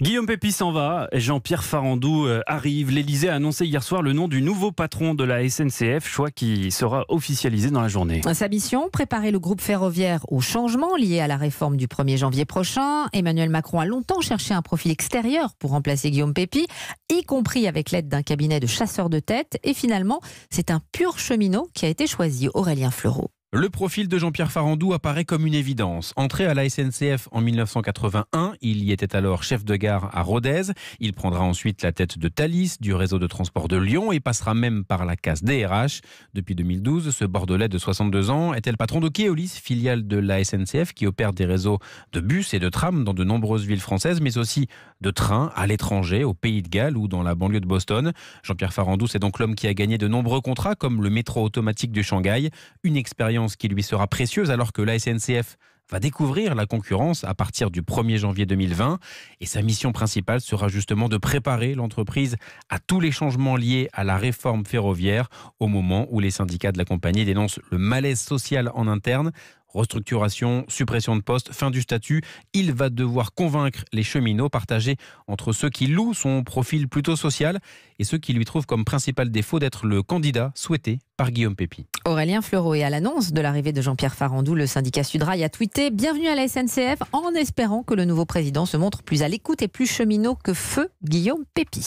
Guillaume Pépi s'en va, Jean-Pierre Farandou euh, arrive. L'Elysée a annoncé hier soir le nom du nouveau patron de la SNCF, choix qui sera officialisé dans la journée. Sa mission, préparer le groupe ferroviaire aux changements liés à la réforme du 1er janvier prochain. Emmanuel Macron a longtemps cherché un profil extérieur pour remplacer Guillaume Pépi, y compris avec l'aide d'un cabinet de chasseurs de tête. Et finalement, c'est un pur cheminot qui a été choisi, Aurélien Fleureau. Le profil de Jean-Pierre Farandou apparaît comme une évidence. Entré à la SNCF en 1981, il y était alors chef de gare à Rodez. Il prendra ensuite la tête de Thalys, du réseau de transport de Lyon et passera même par la casse DRH. Depuis 2012, ce Bordelais de 62 ans est le patron de Keolis, filiale de la SNCF qui opère des réseaux de bus et de trams dans de nombreuses villes françaises, mais aussi de trains à l'étranger, au Pays de Galles ou dans la banlieue de Boston. Jean-Pierre Farandou, c'est donc l'homme qui a gagné de nombreux contrats comme le métro automatique de Shanghai, une expérience qui lui sera précieuse alors que la SNCF va découvrir la concurrence à partir du 1er janvier 2020 et sa mission principale sera justement de préparer l'entreprise à tous les changements liés à la réforme ferroviaire au moment où les syndicats de la compagnie dénoncent le malaise social en interne restructuration, suppression de postes, fin du statut. Il va devoir convaincre les cheminots, partagés entre ceux qui louent son profil plutôt social et ceux qui lui trouvent comme principal défaut d'être le candidat souhaité par Guillaume Pépi. Aurélien Fleureau et à l'annonce de l'arrivée de Jean-Pierre Farandou, le syndicat Sudrail a tweeté Bienvenue à la SNCF en espérant que le nouveau président se montre plus à l'écoute et plus cheminot que feu Guillaume Pépi.